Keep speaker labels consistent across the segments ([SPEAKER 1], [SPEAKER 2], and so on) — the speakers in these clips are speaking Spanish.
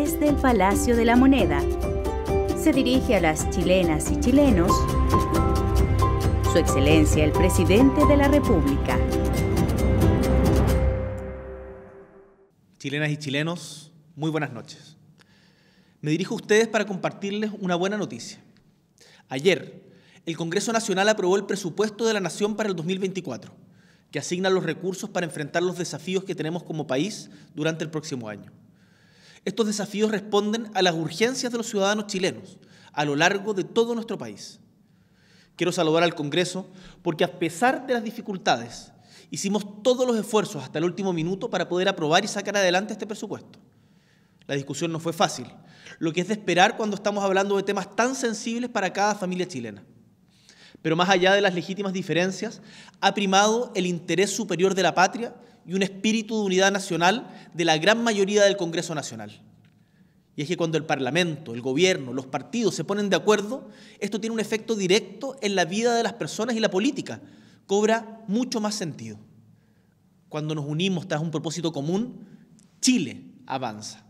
[SPEAKER 1] desde el Palacio de la Moneda. Se dirige a las chilenas y chilenos, Su Excelencia el Presidente de la República. Chilenas y chilenos, muy buenas noches. Me dirijo a ustedes para compartirles una buena noticia. Ayer, el Congreso Nacional aprobó el presupuesto de la Nación para el 2024, que asigna los recursos para enfrentar los desafíos que tenemos como país durante el próximo año. Estos desafíos responden a las urgencias de los ciudadanos chilenos a lo largo de todo nuestro país. Quiero saludar al Congreso porque a pesar de las dificultades, hicimos todos los esfuerzos hasta el último minuto para poder aprobar y sacar adelante este presupuesto. La discusión no fue fácil, lo que es de esperar cuando estamos hablando de temas tan sensibles para cada familia chilena. Pero más allá de las legítimas diferencias, ha primado el interés superior de la patria y un espíritu de unidad nacional de la gran mayoría del Congreso Nacional. Y es que cuando el Parlamento, el gobierno, los partidos se ponen de acuerdo, esto tiene un efecto directo en la vida de las personas y la política. Cobra mucho más sentido. Cuando nos unimos tras un propósito común, Chile avanza.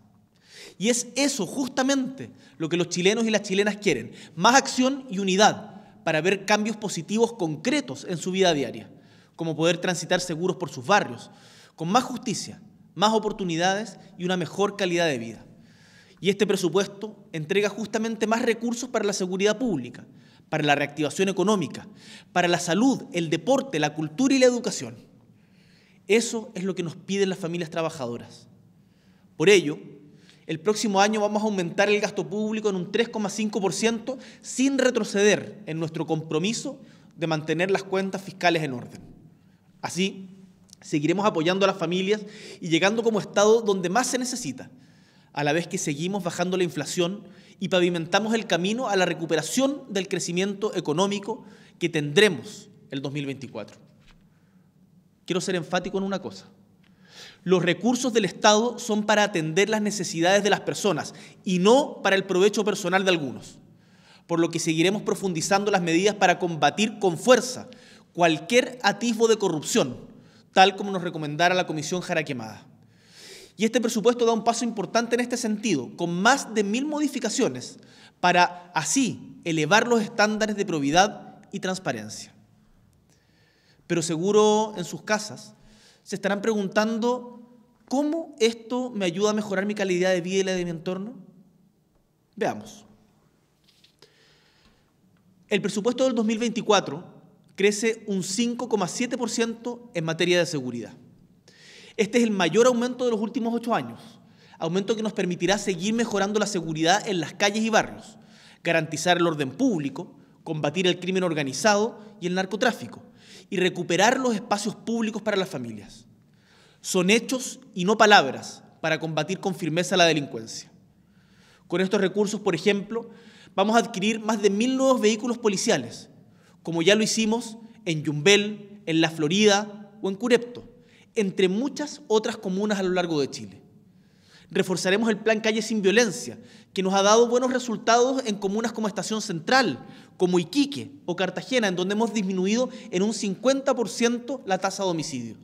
[SPEAKER 1] Y es eso justamente lo que los chilenos y las chilenas quieren. Más acción y unidad para ver cambios positivos concretos en su vida diaria, como poder transitar seguros por sus barrios, con más justicia, más oportunidades y una mejor calidad de vida. Y este presupuesto entrega justamente más recursos para la seguridad pública, para la reactivación económica, para la salud, el deporte, la cultura y la educación. Eso es lo que nos piden las familias trabajadoras. Por ello, el próximo año vamos a aumentar el gasto público en un 3,5% sin retroceder en nuestro compromiso de mantener las cuentas fiscales en orden. Así, Seguiremos apoyando a las familias y llegando como Estado donde más se necesita, a la vez que seguimos bajando la inflación y pavimentamos el camino a la recuperación del crecimiento económico que tendremos el 2024. Quiero ser enfático en una cosa. Los recursos del Estado son para atender las necesidades de las personas y no para el provecho personal de algunos, por lo que seguiremos profundizando las medidas para combatir con fuerza cualquier atisbo de corrupción tal como nos recomendara la Comisión Jaraquemada. Y este presupuesto da un paso importante en este sentido, con más de mil modificaciones, para así elevar los estándares de probidad y transparencia. Pero seguro en sus casas se estarán preguntando, ¿cómo esto me ayuda a mejorar mi calidad de vida y la de mi entorno? Veamos. El presupuesto del 2024 crece un 5,7% en materia de seguridad. Este es el mayor aumento de los últimos ocho años, aumento que nos permitirá seguir mejorando la seguridad en las calles y barrios, garantizar el orden público, combatir el crimen organizado y el narcotráfico, y recuperar los espacios públicos para las familias. Son hechos y no palabras para combatir con firmeza la delincuencia. Con estos recursos, por ejemplo, vamos a adquirir más de mil nuevos vehículos policiales, como ya lo hicimos en Yumbel, en La Florida o en Curepto, entre muchas otras comunas a lo largo de Chile. Reforzaremos el plan Calle sin Violencia, que nos ha dado buenos resultados en comunas como Estación Central, como Iquique o Cartagena, en donde hemos disminuido en un 50% la tasa de homicidio.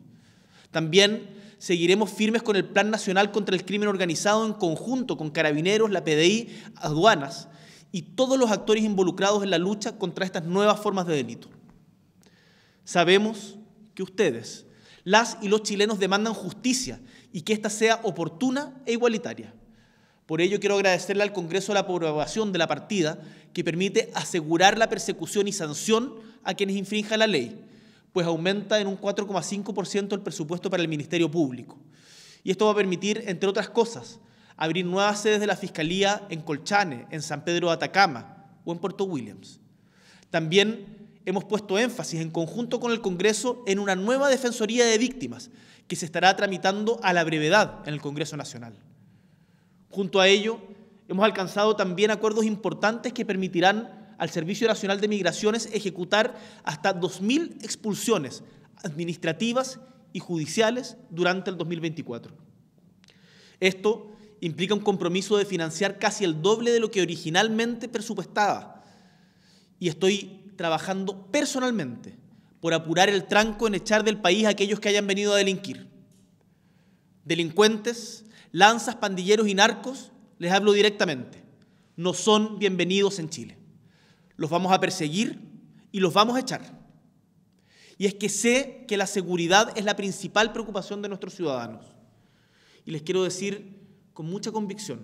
[SPEAKER 1] También seguiremos firmes con el Plan Nacional contra el Crimen Organizado en conjunto con Carabineros, la PDI, aduanas, y todos los actores involucrados en la lucha contra estas nuevas formas de delito. Sabemos que ustedes, las y los chilenos demandan justicia y que ésta sea oportuna e igualitaria. Por ello quiero agradecerle al Congreso la aprobación de la partida que permite asegurar la persecución y sanción a quienes infrinjan la ley, pues aumenta en un 4,5% el presupuesto para el Ministerio Público. Y esto va a permitir, entre otras cosas, abrir nuevas sedes de la Fiscalía en Colchane, en San Pedro de Atacama o en Puerto Williams. También hemos puesto énfasis en conjunto con el Congreso en una nueva Defensoría de Víctimas que se estará tramitando a la brevedad en el Congreso Nacional. Junto a ello, hemos alcanzado también acuerdos importantes que permitirán al Servicio Nacional de Migraciones ejecutar hasta 2.000 expulsiones administrativas y judiciales durante el 2024. Esto implica un compromiso de financiar casi el doble de lo que originalmente presupuestaba. Y estoy trabajando personalmente por apurar el tranco en echar del país a aquellos que hayan venido a delinquir. Delincuentes, lanzas, pandilleros y narcos, les hablo directamente, no son bienvenidos en Chile. Los vamos a perseguir y los vamos a echar. Y es que sé que la seguridad es la principal preocupación de nuestros ciudadanos. Y les quiero decir con mucha convicción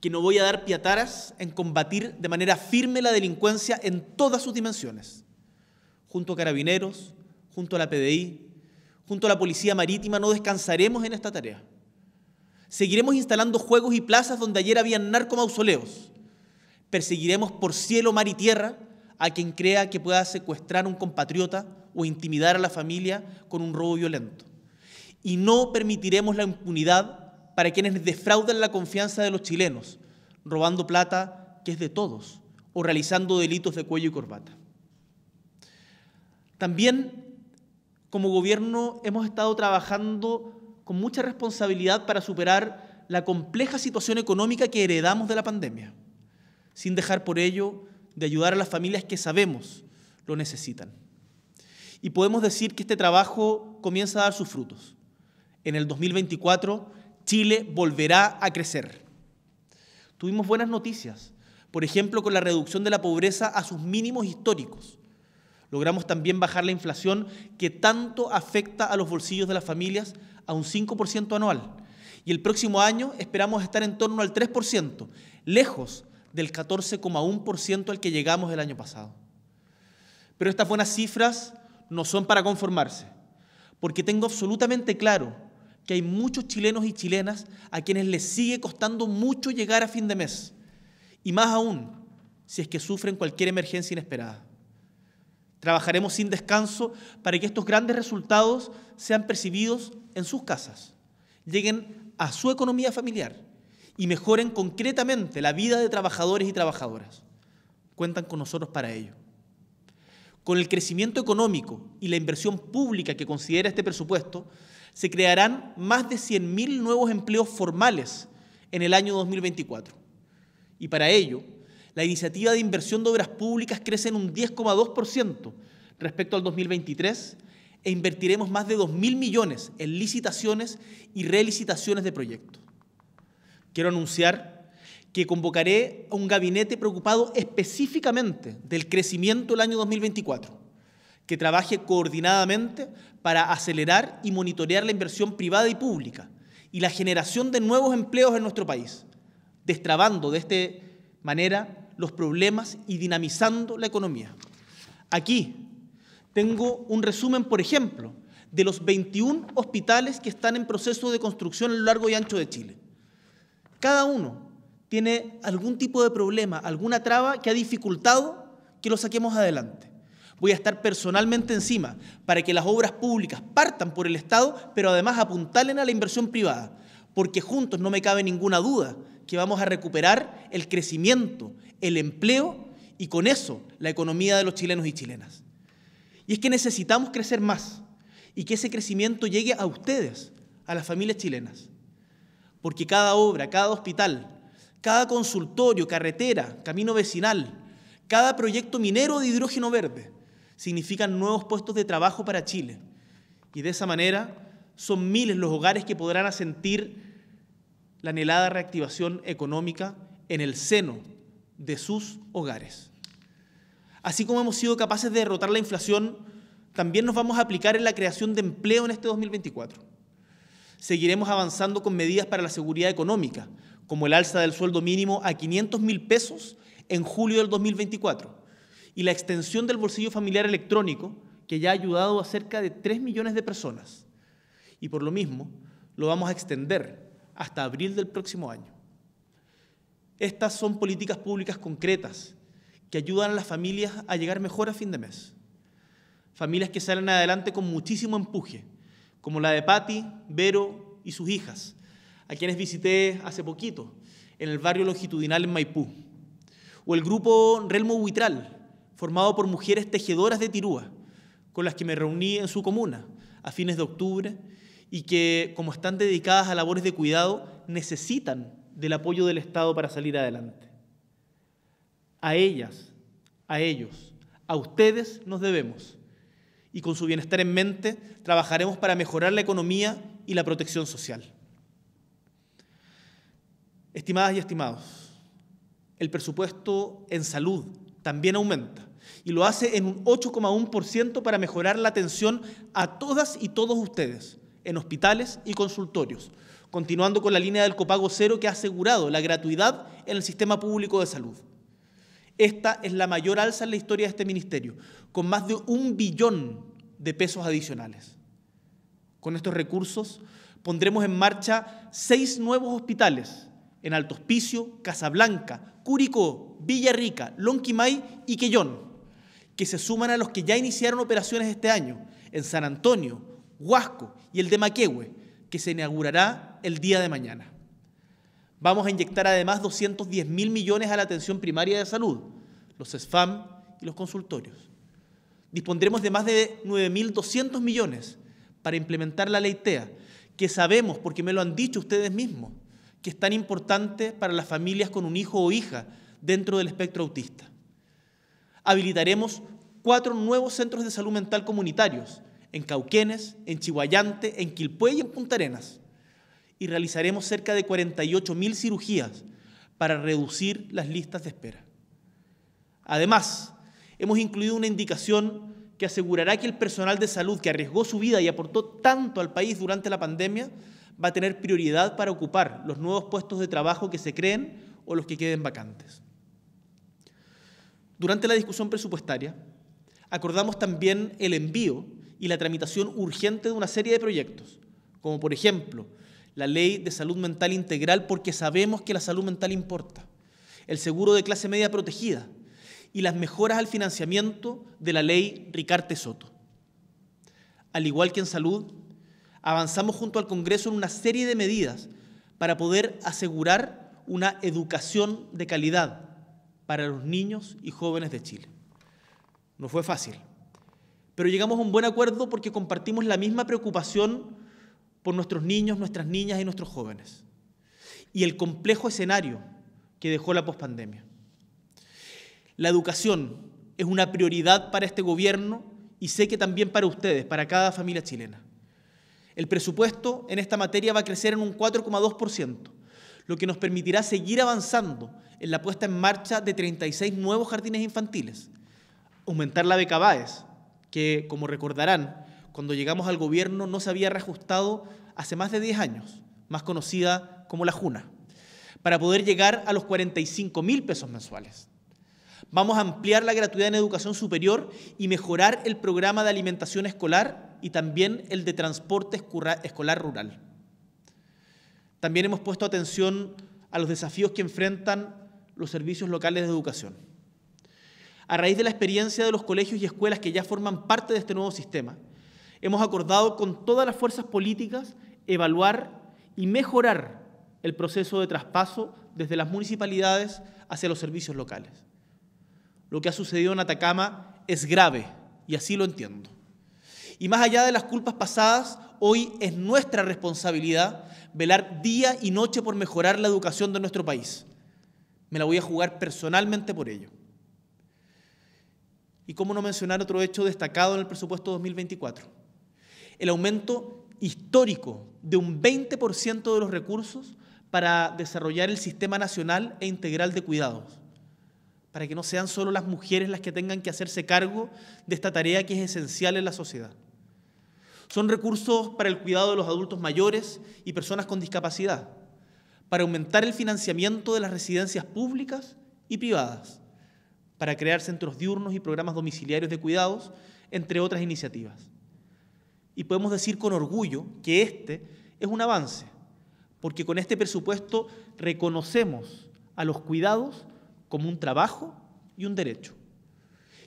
[SPEAKER 1] que no voy a dar piataras en combatir de manera firme la delincuencia en todas sus dimensiones, junto a carabineros, junto a la PDI, junto a la Policía Marítima, no descansaremos en esta tarea. Seguiremos instalando juegos y plazas donde ayer habían narcomausoleos. Perseguiremos por cielo, mar y tierra a quien crea que pueda secuestrar a un compatriota o intimidar a la familia con un robo violento. Y no permitiremos la impunidad para quienes defraudan la confianza de los chilenos, robando plata que es de todos o realizando delitos de cuello y corbata. También, como gobierno, hemos estado trabajando con mucha responsabilidad para superar la compleja situación económica que heredamos de la pandemia, sin dejar por ello de ayudar a las familias que sabemos lo necesitan. Y podemos decir que este trabajo comienza a dar sus frutos. En el 2024, Chile volverá a crecer. Tuvimos buenas noticias, por ejemplo, con la reducción de la pobreza a sus mínimos históricos. Logramos también bajar la inflación que tanto afecta a los bolsillos de las familias a un 5% anual. Y el próximo año esperamos estar en torno al 3%, lejos del 14,1% al que llegamos el año pasado. Pero estas buenas cifras no son para conformarse, porque tengo absolutamente claro que hay muchos chilenos y chilenas a quienes les sigue costando mucho llegar a fin de mes. Y más aún, si es que sufren cualquier emergencia inesperada. Trabajaremos sin descanso para que estos grandes resultados sean percibidos en sus casas, lleguen a su economía familiar y mejoren concretamente la vida de trabajadores y trabajadoras. Cuentan con nosotros para ello. Con el crecimiento económico y la inversión pública que considera este presupuesto, se crearán más de 100.000 nuevos empleos formales en el año 2024. Y para ello, la iniciativa de inversión de obras públicas crece en un 10,2% respecto al 2023 e invertiremos más de 2.000 millones en licitaciones y relicitaciones de proyectos. Quiero anunciar que convocaré a un gabinete preocupado específicamente del crecimiento del año 2024 que trabaje coordinadamente para acelerar y monitorear la inversión privada y pública y la generación de nuevos empleos en nuestro país, destrabando de esta manera los problemas y dinamizando la economía. Aquí tengo un resumen, por ejemplo, de los 21 hospitales que están en proceso de construcción a lo largo y ancho de Chile. Cada uno tiene algún tipo de problema, alguna traba que ha dificultado que lo saquemos adelante. Voy a estar personalmente encima para que las obras públicas partan por el Estado, pero además apuntalen a la inversión privada, porque juntos no me cabe ninguna duda que vamos a recuperar el crecimiento, el empleo y con eso la economía de los chilenos y chilenas. Y es que necesitamos crecer más y que ese crecimiento llegue a ustedes, a las familias chilenas. Porque cada obra, cada hospital, cada consultorio, carretera, camino vecinal, cada proyecto minero de hidrógeno verde, significan nuevos puestos de trabajo para Chile. Y de esa manera son miles los hogares que podrán asentir la anhelada reactivación económica en el seno de sus hogares. Así como hemos sido capaces de derrotar la inflación, también nos vamos a aplicar en la creación de empleo en este 2024. Seguiremos avanzando con medidas para la seguridad económica, como el alza del sueldo mínimo a 500 mil pesos en julio del 2024 y la extensión del bolsillo familiar electrónico, que ya ha ayudado a cerca de 3 millones de personas. Y por lo mismo, lo vamos a extender hasta abril del próximo año. Estas son políticas públicas concretas que ayudan a las familias a llegar mejor a fin de mes. Familias que salen adelante con muchísimo empuje, como la de Patti, Vero y sus hijas, a quienes visité hace poquito en el barrio longitudinal en Maipú. O el grupo Relmo Buitral formado por mujeres tejedoras de Tirúa, con las que me reuní en su comuna a fines de octubre y que, como están dedicadas a labores de cuidado, necesitan del apoyo del Estado para salir adelante. A ellas, a ellos, a ustedes nos debemos y con su bienestar en mente trabajaremos para mejorar la economía y la protección social. Estimadas y estimados, el presupuesto en salud también aumenta y lo hace en un 8,1% para mejorar la atención a todas y todos ustedes en hospitales y consultorios, continuando con la línea del copago cero que ha asegurado la gratuidad en el sistema público de salud. Esta es la mayor alza en la historia de este ministerio, con más de un billón de pesos adicionales. Con estos recursos pondremos en marcha seis nuevos hospitales en Alto Hospicio, Casablanca, Curicó, Villarrica, Lonquimay y Quellón, que se suman a los que ya iniciaron operaciones este año en San Antonio, Huasco y el de Maquehue, que se inaugurará el día de mañana. Vamos a inyectar además 210 mil millones a la atención primaria de salud, los SFAM y los consultorios. Dispondremos de más de 9.200 millones para implementar la ley TEA, que sabemos, porque me lo han dicho ustedes mismos, que es tan importante para las familias con un hijo o hija dentro del espectro autista. Habilitaremos cuatro nuevos centros de salud mental comunitarios en Cauquenes, en Chihuayante, en Quilpué y en Punta Arenas. Y realizaremos cerca de 48.000 cirugías para reducir las listas de espera. Además, hemos incluido una indicación que asegurará que el personal de salud que arriesgó su vida y aportó tanto al país durante la pandemia va a tener prioridad para ocupar los nuevos puestos de trabajo que se creen o los que queden vacantes. Durante la discusión presupuestaria, acordamos también el envío y la tramitación urgente de una serie de proyectos, como por ejemplo la ley de salud mental integral, porque sabemos que la salud mental importa, el seguro de clase media protegida y las mejoras al financiamiento de la ley Ricarte Soto. Al igual que en salud, avanzamos junto al Congreso en una serie de medidas para poder asegurar una educación de calidad para los niños y jóvenes de Chile. No fue fácil, pero llegamos a un buen acuerdo porque compartimos la misma preocupación por nuestros niños, nuestras niñas y nuestros jóvenes, y el complejo escenario que dejó la pospandemia. La educación es una prioridad para este gobierno y sé que también para ustedes, para cada familia chilena. El presupuesto en esta materia va a crecer en un 4,2%, lo que nos permitirá seguir avanzando en la puesta en marcha de 36 nuevos jardines infantiles, aumentar la beca BAES, que como recordarán, cuando llegamos al gobierno no se había reajustado hace más de 10 años, más conocida como la Juna, para poder llegar a los 45 mil pesos mensuales. Vamos a ampliar la gratuidad en educación superior y mejorar el programa de alimentación escolar y también el de transporte escolar rural. También hemos puesto atención a los desafíos que enfrentan los servicios locales de educación. A raíz de la experiencia de los colegios y escuelas que ya forman parte de este nuevo sistema, hemos acordado con todas las fuerzas políticas evaluar y mejorar el proceso de traspaso desde las municipalidades hacia los servicios locales. Lo que ha sucedido en Atacama es grave y así lo entiendo. Y más allá de las culpas pasadas, hoy es nuestra responsabilidad velar día y noche por mejorar la educación de nuestro país. Me la voy a jugar personalmente por ello. Y cómo no mencionar otro hecho destacado en el presupuesto 2024. El aumento histórico de un 20% de los recursos para desarrollar el sistema nacional e integral de cuidados, para que no sean solo las mujeres las que tengan que hacerse cargo de esta tarea que es esencial en la sociedad. Son recursos para el cuidado de los adultos mayores y personas con discapacidad, para aumentar el financiamiento de las residencias públicas y privadas, para crear centros diurnos y programas domiciliarios de cuidados, entre otras iniciativas. Y podemos decir con orgullo que este es un avance, porque con este presupuesto reconocemos a los cuidados como un trabajo y un derecho.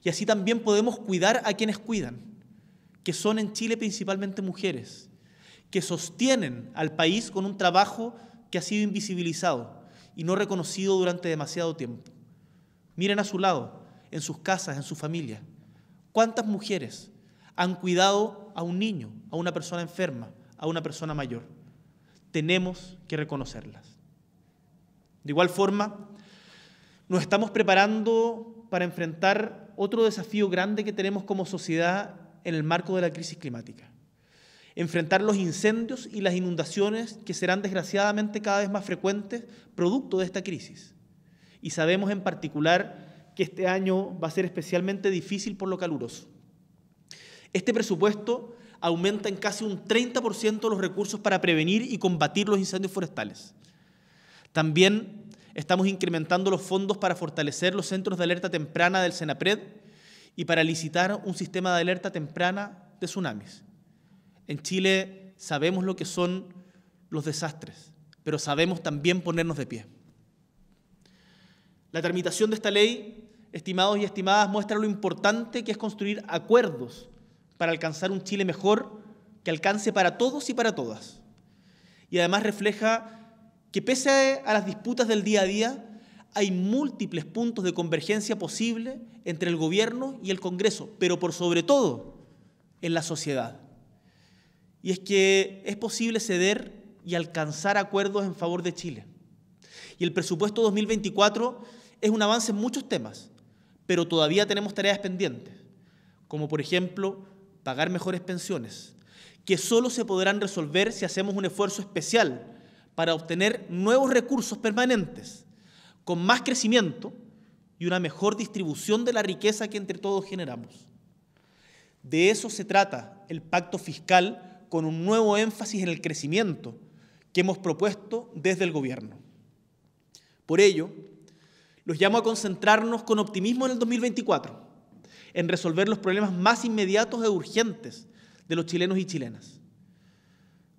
[SPEAKER 1] Y así también podemos cuidar a quienes cuidan que son en Chile principalmente mujeres, que sostienen al país con un trabajo que ha sido invisibilizado y no reconocido durante demasiado tiempo. Miren a su lado, en sus casas, en su familia. ¿Cuántas mujeres han cuidado a un niño, a una persona enferma, a una persona mayor? Tenemos que reconocerlas. De igual forma, nos estamos preparando para enfrentar otro desafío grande que tenemos como sociedad en el marco de la crisis climática. Enfrentar los incendios y las inundaciones que serán desgraciadamente cada vez más frecuentes producto de esta crisis. Y sabemos en particular que este año va a ser especialmente difícil por lo caluroso. Este presupuesto aumenta en casi un 30% los recursos para prevenir y combatir los incendios forestales. También estamos incrementando los fondos para fortalecer los centros de alerta temprana del Senapred y para licitar un sistema de alerta temprana de tsunamis. En Chile sabemos lo que son los desastres, pero sabemos también ponernos de pie. La tramitación de esta ley, estimados y estimadas, muestra lo importante que es construir acuerdos para alcanzar un Chile mejor que alcance para todos y para todas. Y además refleja que pese a las disputas del día a día, hay múltiples puntos de convergencia posible entre el gobierno y el Congreso, pero por sobre todo en la sociedad. Y es que es posible ceder y alcanzar acuerdos en favor de Chile. Y el presupuesto 2024 es un avance en muchos temas, pero todavía tenemos tareas pendientes, como por ejemplo pagar mejores pensiones, que solo se podrán resolver si hacemos un esfuerzo especial para obtener nuevos recursos permanentes con más crecimiento y una mejor distribución de la riqueza que entre todos generamos. De eso se trata el pacto fiscal con un nuevo énfasis en el crecimiento que hemos propuesto desde el gobierno. Por ello, los llamo a concentrarnos con optimismo en el 2024, en resolver los problemas más inmediatos e urgentes de los chilenos y chilenas.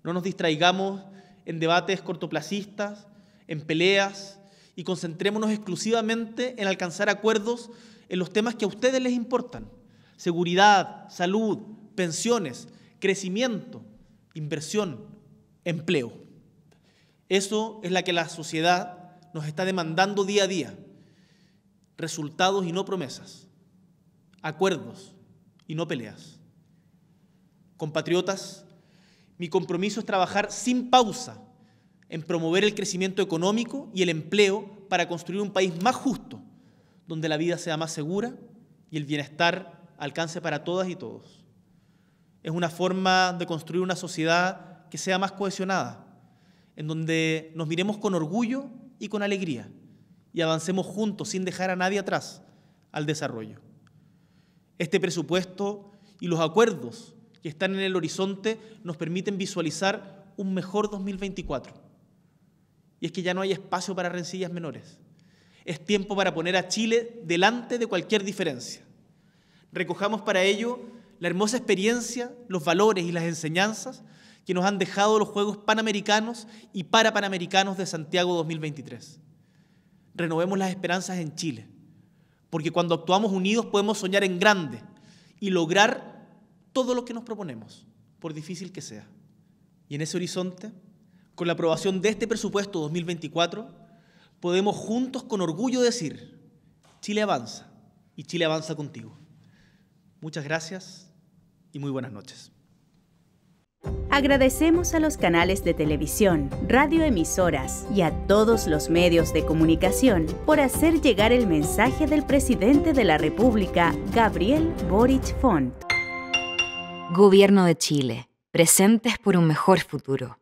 [SPEAKER 1] No nos distraigamos en debates cortoplacistas, en peleas, y concentrémonos exclusivamente en alcanzar acuerdos en los temas que a ustedes les importan. Seguridad, salud, pensiones, crecimiento, inversión, empleo. Eso es la que la sociedad nos está demandando día a día. Resultados y no promesas. Acuerdos y no peleas. Compatriotas, mi compromiso es trabajar sin pausa en promover el crecimiento económico y el empleo para construir un país más justo, donde la vida sea más segura y el bienestar alcance para todas y todos. Es una forma de construir una sociedad que sea más cohesionada, en donde nos miremos con orgullo y con alegría y avancemos juntos sin dejar a nadie atrás al desarrollo. Este presupuesto y los acuerdos que están en el horizonte nos permiten visualizar un mejor 2024 y es que ya no hay espacio para rencillas menores. Es tiempo para poner a Chile delante de cualquier diferencia. Recojamos para ello la hermosa experiencia, los valores y las enseñanzas que nos han dejado los Juegos Panamericanos y Parapanamericanos de Santiago 2023. Renovemos las esperanzas en Chile, porque cuando actuamos unidos podemos soñar en grande y lograr todo lo que nos proponemos, por difícil que sea. Y en ese horizonte con la aprobación de este presupuesto 2024, podemos juntos con orgullo decir, Chile avanza y Chile avanza contigo. Muchas gracias y muy buenas noches. Agradecemos a los canales de televisión, radioemisoras y a todos los medios de comunicación por hacer llegar el mensaje del presidente de la República, Gabriel Boric Font. Gobierno de Chile, presentes por un mejor futuro.